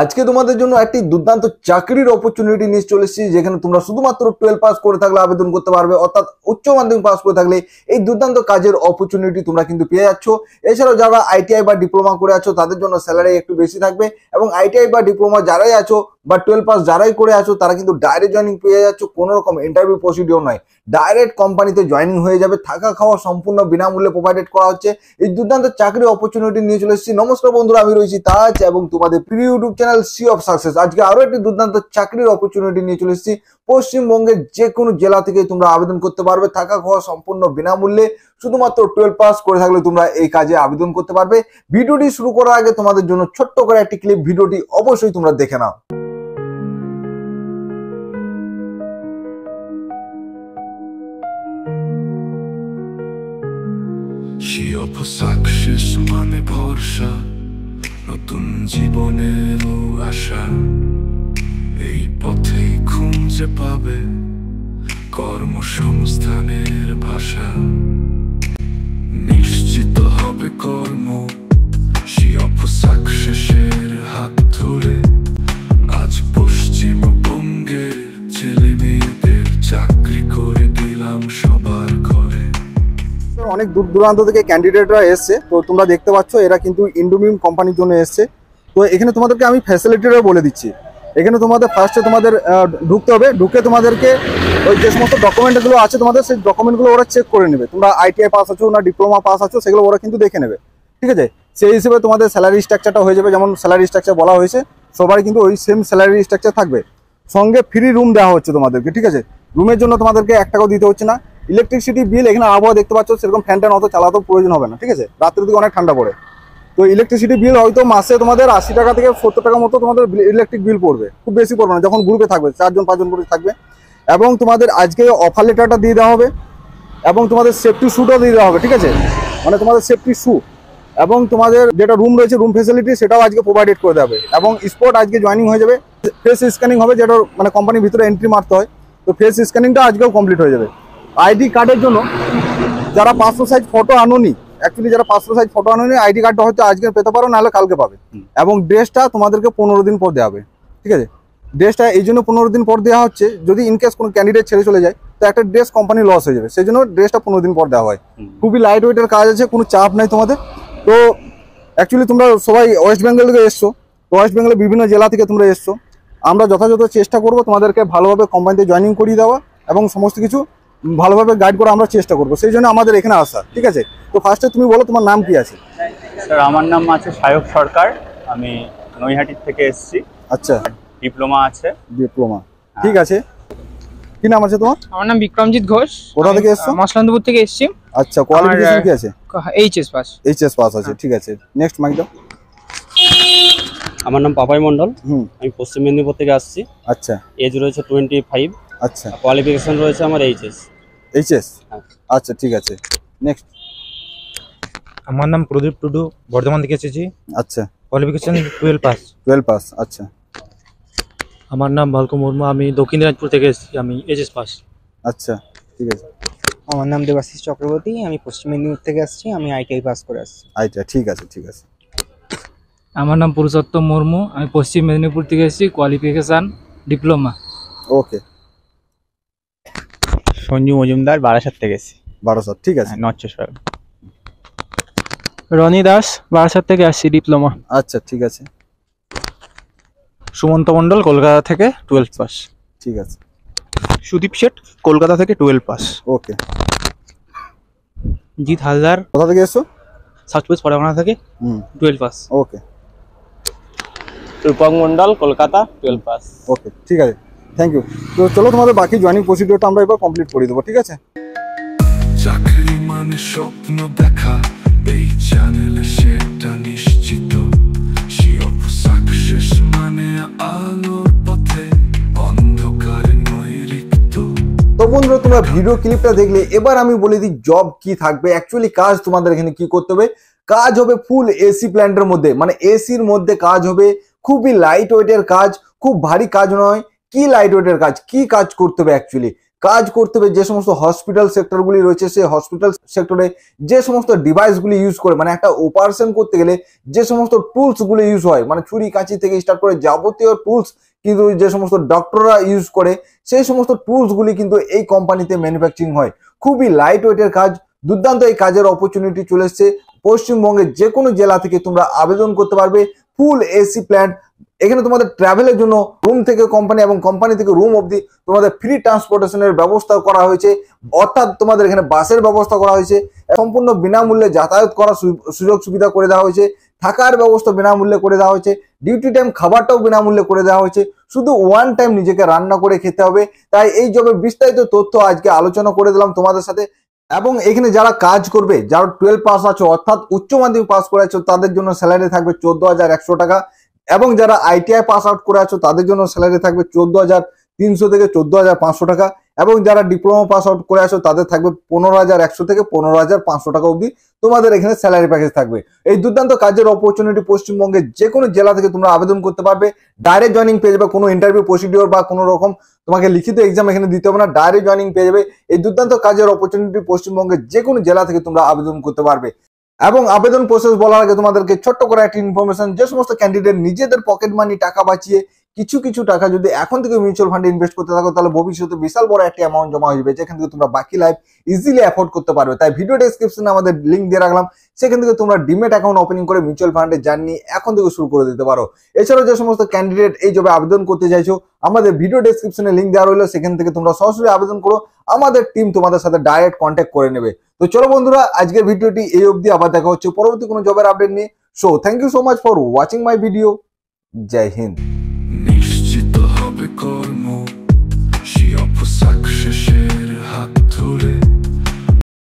আজকে তোমাদের জন্য একটি দুর্দান্ত চাকরির অপরচুনিটি নিয়ে চলে এসেছি যেখানে তোমরা শুধুমাত্র টুয়েলভ পাস করে থাকলে আবেদন করতে পারবে অর্থাৎ উচ্চ মাধ্যমিক পাস করে থাকলে এই দুর্দান্ত কাজের অপরচুনিটি তোমরা কিন্তু পেয়ে যাচ্ছ এছাড়াও যারা আইটিআই বা ডিপ্লোমা করে আছো তাদের জন্য স্যালারি একটু বেশি থাকবে এবং আইটিআই বা ডিপ্লোমা যারাই আছো বা টুয়েলভ পাস যারাই করে আছো তারা কিন্তু ডাইরেক্ট জয়নিং পেয়ে যাচ্ছ কোনো রকম ইন্টারভিউ প্রসিডিও নয় ডাইরেক্ট কোম্পানিতে জয়নিং হয়ে যাবে থাকা খাওয়া সম্পূর্ণ বিনামূল্যে প্রোভাইডেড করা হচ্ছে এই দুর্দান্ত চাকরি অপরচুনিটি নিয়ে চলে এসেছি নমস্কার বন্ধুরা আমি রয়েছি তাজ এবং তোমাদের প্রিয় YouTube channel Sea of Success আজকে আরও একটি দুর্দান্ত চাকরির অপরচুনিটি নিয়ে চলে এসেছি পশ্চিমবঙ্গের যে কোনো জেলা থেকে তোমরা আবেদন করতে পারবে থাকা খাওয়া সম্পূর্ণ বিনামূল্যে শুধুমাত্র টুয়েলভ পাস করে থাকলে তোমরা এই কাজে আবেদন করতে পারবে ভিডিওটি শুরু করার আগে তোমাদের জন্য ছোট্ট করে একটি ক্লিপ ভিডিওটি অবশ্যই তোমরা দেখে নাও সে পোশাক শেষ মানে ভরসা নতুন জীবনেরও আশা এই পথে খুঁজে পাবে কর্মসংস্থানের ভাষা নিশ্চিত হবে কর্ম সে অপসাক শেষের হাত ধরে অনেক দূর দূরান্ত থেকে ক্যান্ডিডেটরা এসছে তো তোমরা দেখতে পাচ্ছ এরা কিন্তু ইন্ডোমিউম কোম্পানির জন্য এসছে তো এখানে তোমাদেরকে আমি ফ্যাসিলিটিটাও বলে দিচ্ছি এখানে তোমাদের ফার্স্টে তোমাদের ঢুকতে হবে ঢুকে তোমাদেরকে ওই যে সমস্ত ডকুমেন্টগুলো আছে তোমাদের সেই ডকুমেন্টগুলো ওরা চেক করে নেবে তোমরা আইটিআই পাস আছো না ডিপ্লোমা পাস আছো সেগুলো ওরা কিন্তু দেখে নেবে ঠিক আছে সেই হিসেবে তোমাদের স্যালারি স্ট্রাকচারটা হয়ে যাবে যেমন স্যালারি স্ট্রাকচার বলা হয়েছে সবারই কিন্তু ওই সেম স্যালারি স্ট্রাকচার থাকবে সঙ্গে ফ্রি রুম দেওয়া হচ্ছে তোমাদেরকে ঠিক আছে রুমের জন্য তোমাদেরকে এক টাকাও দিতে হচ্ছে না ইলেকট্রিসিটি বিল এখানে আবহাওয়া দেখতে পাচ্ছ সেরকম ফ্যান ট্যান অত চালাতেও প্রয়োজন হবে না ঠিক আছে রাত্রের দিকে অনেক ঠান্ডা পড়ে তো ইলেকট্রিসিটি বিল হয়তো মাসে তোমাদের আশি টাকা থেকে সত্তর টাকা মতো তোমাদের ইলেকট্রিক বিল পড়বে খুব বেশি পড়বে না যখন গ্রুপে থাকবে চারজন পাঁচজন করে থাকবে এবং তোমাদের আজকে অফার লেটারটা দিয়ে দেওয়া হবে এবং তোমাদের সেফটি শ্যুটাও দিয়ে দেওয়া হবে ঠিক আছে মানে তোমাদের সেফটি শ্যু এবং তোমাদের যেটা রুম রয়েছে রুম ফেসিলিটি সেটাও আজকে প্রোভাইডেড করে দেবে এবং স্পট আজকে জয়নিং হয়ে যাবে ফেস স্ক্যানিং হবে যেটা মানে কোম্পানির ভিতরে এন্ট্রি মারতে হয় তো ফেস স্ক্যানিংটা আজকেও কমপ্লিট হয়ে যাবে আইডি কার্ডের জন্য যারা পাঁচশো সাইজ ফটো আনোনি অ্যাকচুয়ালি যারা পাঁচশো সাইজ ফটো আনোনি আইডি কার্ডটা হয়তো আজকে পেতে পারো নাহলে কালকে পাবে এবং ড্রেসটা তোমাদেরকে পনেরো দিন পর দেওয়া হবে ঠিক আছে ড্রেসটা এই জন্য পনেরো দিন পর দেওয়া হচ্ছে যদি ইনকেস কোনো ক্যান্ডিডেট ছেড়ে চলে যায় তো একটা ড্রেস কোম্পানি লস হয়ে যাবে সেই জন্য ড্রেসটা পনেরো দিন পর দেওয়া হয় খুবই লাইট ওয়েটের কাজ আছে কোনো চাপ নাই তোমাদের তো অ্যাকচুয়ালি তোমরা সবাই ওয়েস্ট বেঙ্গল থেকে এসছো ওয়েস্ট বেঙ্গলের বিভিন্ন জেলা থেকে তোমরা এসছো আমরা যথাযথ চেষ্টা করবো তোমাদেরকে ভালোভাবে কোম্পানিতে জয়নিং করিয়ে দেওয়া এবং সমস্ত কিছু ভালোভাবে গাইড করা আমরা চেষ্টা করবো সেই জন্য আমাদের এখানে আসা ঠিক আছে তো ফার্স্টে তুমি বলো তোমার নাম কি আছে স্যার আমার নাম আছে সায়ক সরকার আমি নৈহাটি থেকে এসেছি আচ্ছা ডিপ্লোমা আছে ডিপ্লোমা হ্যাঁ। ঠিক আছে কি নাম আছে তোমার আমার নাম বিক্রমজিৎ ঘোষ কোথা থেকে এসছো মসলান্দপুর থেকে এসেছি আচ্ছা কোয়ালিফিকেশন কি আছে এইচএস পাস এইচএস পাস আছে হ্যাঁ। ঠিক আছে নেক্সট মাইক দাও আমার নাম পাপাই মন্ডল আমি পশ্চিম মেদিনীপুর থেকে আসছি আচ্ছা এজ রয়েছে টোয়েন্টি ফাইভ আচ্ছা কোয়ালিফিকেশন রয়েছে আমার এইচএস এইচএস হ্যাঁ। আচ্ছা ঠিক আছে নেক্সট আমার নাম প্রদীপ টুডু বর্ধমান থেকে এসেছি আচ্ছা qualification twelve pass twelve pass আচ্ছা আমার নাম ভালকু মুর্মু আমি দক্ষিণ দিনাজপুর থেকে এসেছি আমি এইচএস পাস আচ্ছা ঠিক আছে আমার নাম দেবাশিস চক্রবর্তী আমি পশ্চিম মেদিনীপুর থেকে আসছি আমি আইটিআই পাস করে আসছি আইটিআই ঠিক আছে ঠিক আছে আমার নাম পুরুষোত্তম মুর্মু আমি পশ্চিম মেদিনীপুর থেকে এসেছি qualification diploma okay Sanju Majumdar Barasat থেকে এসেছি বারাসাত ঠিক আছে হ্যাঁ, নচ্ছেশ্বর রনি দাস বারাসাত থেকে আসছি ডিপ্লোমা আচ্ছা ঠিক আছে সুমন্ত মণ্ডল কলকাতা থেকে টুয়েলভ পাস ঠিক আছে সুদীপ শেঠ কলকাতা থেকে twelve pass okay Jit Haldar কোথা থেকে এসো সাউথ পরগনা থেকে twelve pass okay Rupak Mondal Kolkata twelve pass okay ঠিক আছে থ্যাংক ইউ তো চলো তোমাদের বাকি জয়নিং প্রসিডিওরটা আমরা এবার কমপ্লিট করে দেবো ঠিক আছে চাকরি মানে স্বপ্ন দেখা এই চ্যানেলে সেটা নিশ্চিত সাকসেস মানে আলোর পথে তো বন্ধুরা তোমরা ভিডিও ক্লিপটা দেখলে এবার আমি বলে দিই জব কি থাকবে অ্যাকচুয়ালি কাজ তোমাদের এখানে কি করতে হবে কাজ হবে ফুল এসি প্ল্যান্টের মধ্যে মানে এসির মধ্যে কাজ হবে খুবই লাইট ওয়েটের কাজ খুব ভারী কাজ নয় কি লাইট ওয়েটের কাজ কি কাজ করতে হবে অ্যাকচুয়ালি কাজ করতে হবে যে সমস্ত হসপিটাল সেক্টরগুলি রয়েছে সেই হসপিটাল সেক্টরে যে সমস্ত ডিভাইসগুলি ইউজ করে মানে একটা অপারেশন করতে গেলে যে সমস্ত টুলসগুলি ইউজ হয় মানে ছুরি কাঁচি থেকে স্টার্ট করে যাবতীয় টুলস কিন্তু যে সমস্ত ডক্টররা ইউজ করে সেই সমস্ত টুলসগুলি কিন্তু এই কোম্পানিতে ম্যানুফ্যাকচারিং হয় খুবই লাইট ওয়েটের কাজ দুর্দান্ত এই কাজের অপরচুনিটি চলে এসছে পশ্চিমবঙ্গের যে কোনো জেলা থেকে তোমরা আবেদন করতে পারবে ফুল এসি প্ল্যান্ট এখানে তোমাদের ট্রাভেলের জন্য রুম থেকে কোম্পানি এবং কোম্পানি থেকে রুম অবধি তোমাদের ফ্রি ট্রান্সপোর্টেশনের ব্যবস্থা করা হয়েছে অর্থাৎ তোমাদের এখানে বাসের ব্যবস্থা করা হয়েছে সম্পূর্ণ বিনামূল্যে যাতায়াত করার সুযোগ সুবিধা করে দেওয়া হয়েছে থাকার ব্যবস্থা বিনামূল্যে করে দেওয়া হয়েছে ডিউটি টাইম খাবারটাও বিনামূল্যে করে দেওয়া হয়েছে শুধু ওয়ান টাইম নিজেকে রান্না করে খেতে হবে তাই এই জবে বিস্তারিত তথ্য আজকে আলোচনা করে দিলাম তোমাদের সাথে এবং এখানে যারা কাজ করবে যারা টুয়েলভ পাস আছো অর্থাৎ উচ্চ মাধ্যমিক পাস করে আছো তাদের জন্য স্যালারি থাকবে চোদ্দ হাজার একশো টাকা এবং যারা আইটিআই পাস আউট করে আছো তাদের জন্য স্যালারি থাকবে চোদ্দ হাজার তিনশো থেকে চোদ্দ হাজার পাঁচশো টাকা এবং যারা ডিপ্লোমা পাস আউট করে আসো তাদের থাকবে পনেরো হাজার একশো থেকে পনেরো হাজার পাঁচশো টাকা অবধি তোমাদের এখানে স্যালারি প্যাকেজ থাকবে এই দুর্দান্ত কাজের অপরচুনিটি পশ্চিমবঙ্গের যে কোনো জেলা থেকে তোমরা আবেদন করতে পারবে ডাইরেক্ট জয়নিং পেয়ে যাবে কোনো ইন্টারভিউ প্রসিডিওর বা কোনো রকম তোমাকে লিখিত এক্সাম এখানে দিতে হবে না ডাইরেক্ট জয়নিং পেয়ে যাবে এই দুর্দান্ত কাজের অপরচুনিটি পশ্চিমবঙ্গের যে কোনো জেলা থেকে তোমরা আবেদন করতে পারবে এবং আবেদন প্রসেস বলার আগে তোমাদেরকে ছোট্ট করে একটা ইনফরমেশন যে সমস্ত ক্যান্ডিডেট নিজেদের পকেট মানি টাকা বাঁচিয়ে কিছু কিছু টাকা যদি এখন থেকে মিউচুয়াল ফান্ডে ইনভেস্ট করতে থাকো তাহলে ভবিষ্যতে বিশাল বড় একটি অ্যামাউন্ট জমা হয়ে যাবে যেখান থেকে তোমরা বাকি লাইফ ইজিলি অ্যাফোর্ড করতে পারবে তাই ভিডিও ডেসক্রিপশনে আমাদের লিঙ্ক দিয়ে রাখলাম সেখান থেকে তোমরা ডিমেট অ্যাকাউন্ট ওপেনিং করে মিউচুয়াল ফান্ডে জার্নি এখন থেকে শুরু করে দিতে পারো এছাড়াও যে সমস্ত ক্যান্ডিডেট এই জবে আবেদন করতে চাইছো আমাদের ভিডিও ডেসক্রিপশনে লিঙ্ক দেওয়া রইলো সেখান থেকে তোমরা সরাসরি আবেদন করো আমাদের টিম তোমাদের সাথে ডাইরেক্ট কন্ট্যাক্ট করে নেবে তো চলো বন্ধুরা আজকের ভিডিওটি এই অবধি আবার দেখা হচ্ছে পরবর্তী কোনো জবের আপডেট নিয়ে so thank you so much for watching my video জয় Hind kolmu Si opusak się.